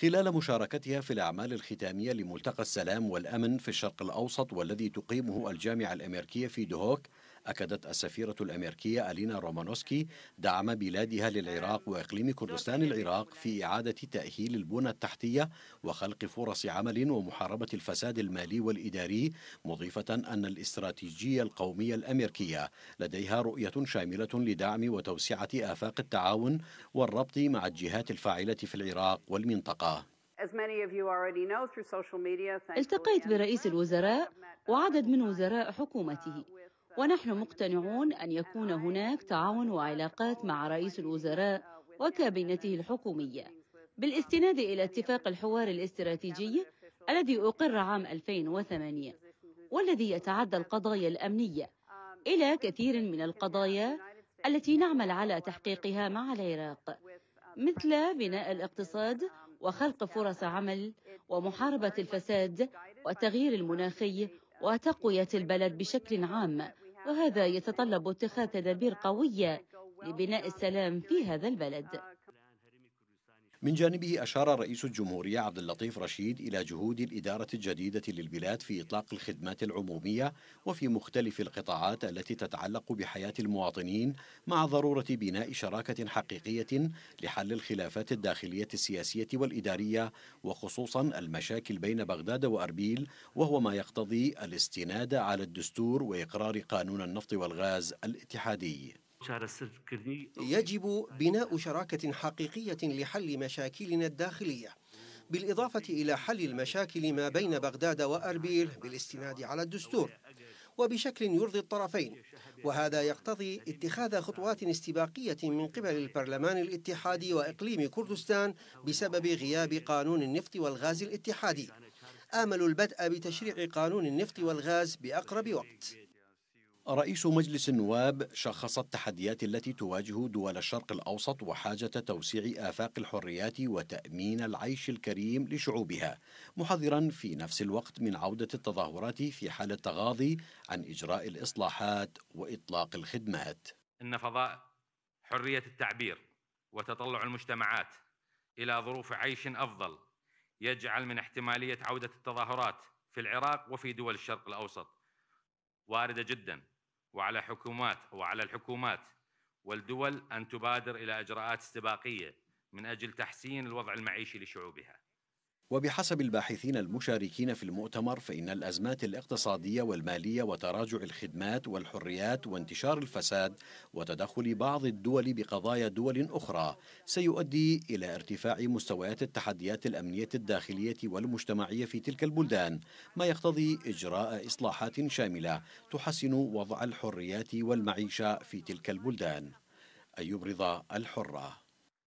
خلال مشاركتها في الأعمال الختامية لملتقى السلام والأمن في الشرق الأوسط والذي تقيمه الجامعة الأمريكية في دهوك أكدت السفيرة الأمريكية ألينا رومانوسكي دعم بلادها للعراق وإقليم كردستان العراق في إعادة تأهيل البنى التحتية وخلق فرص عمل ومحاربة الفساد المالي والإداري مضيفة أن الاستراتيجية القومية الأمريكية لديها رؤية شاملة لدعم وتوسعة آفاق التعاون والربط مع الجهات الفاعلة في العراق والمنطقة التقيت برئيس الوزراء وعدد من وزراء حكومته ونحن مقتنعون أن يكون هناك تعاون وعلاقات مع رئيس الوزراء وكابينته الحكومية بالاستناد إلى اتفاق الحوار الاستراتيجي الذي أقر عام 2008 والذي يتعدى القضايا الأمنية إلى كثير من القضايا التي نعمل على تحقيقها مع العراق مثل بناء الاقتصاد وخلق فرص عمل ومحاربة الفساد والتغيير المناخي وتقوية البلد بشكل عام وهذا يتطلب اتخاذ تدابير قوية لبناء السلام في هذا البلد من جانبه أشار رئيس الجمهورية عبد اللطيف رشيد إلى جهود الإدارة الجديدة للبلاد في إطلاق الخدمات العمومية وفي مختلف القطاعات التي تتعلق بحياة المواطنين مع ضرورة بناء شراكة حقيقية لحل الخلافات الداخلية السياسية والإدارية وخصوصا المشاكل بين بغداد وأربيل وهو ما يقتضي الاستناد على الدستور وإقرار قانون النفط والغاز الاتحادي يجب بناء شراكة حقيقية لحل مشاكلنا الداخلية بالإضافة إلى حل المشاكل ما بين بغداد وأربيل بالاستناد على الدستور وبشكل يرضي الطرفين وهذا يقتضي اتخاذ خطوات استباقية من قبل البرلمان الاتحادي وإقليم كردستان بسبب غياب قانون النفط والغاز الاتحادي آمل البدء بتشريع قانون النفط والغاز بأقرب وقت رئيس مجلس النواب شخص التحديات التي تواجه دول الشرق الاوسط وحاجه توسيع افاق الحريات وتامين العيش الكريم لشعوبها محذرا في نفس الوقت من عوده التظاهرات في حال التغاضي عن اجراء الاصلاحات واطلاق الخدمات ان فضاء حريه التعبير وتطلع المجتمعات الى ظروف عيش افضل يجعل من احتماليه عوده التظاهرات في العراق وفي دول الشرق الاوسط وارده جدا وعلى حكومات وعلى الحكومات والدول ان تبادر الى اجراءات استباقيه من اجل تحسين الوضع المعيشي لشعوبها وبحسب الباحثين المشاركين في المؤتمر فإن الأزمات الاقتصادية والمالية وتراجع الخدمات والحريات وانتشار الفساد وتدخل بعض الدول بقضايا دول أخرى سيؤدي إلى ارتفاع مستويات التحديات الأمنية الداخلية والمجتمعية في تلك البلدان ما يقتضي إجراء إصلاحات شاملة تحسن وضع الحريات والمعيشة في تلك البلدان أيوب رضا الحرة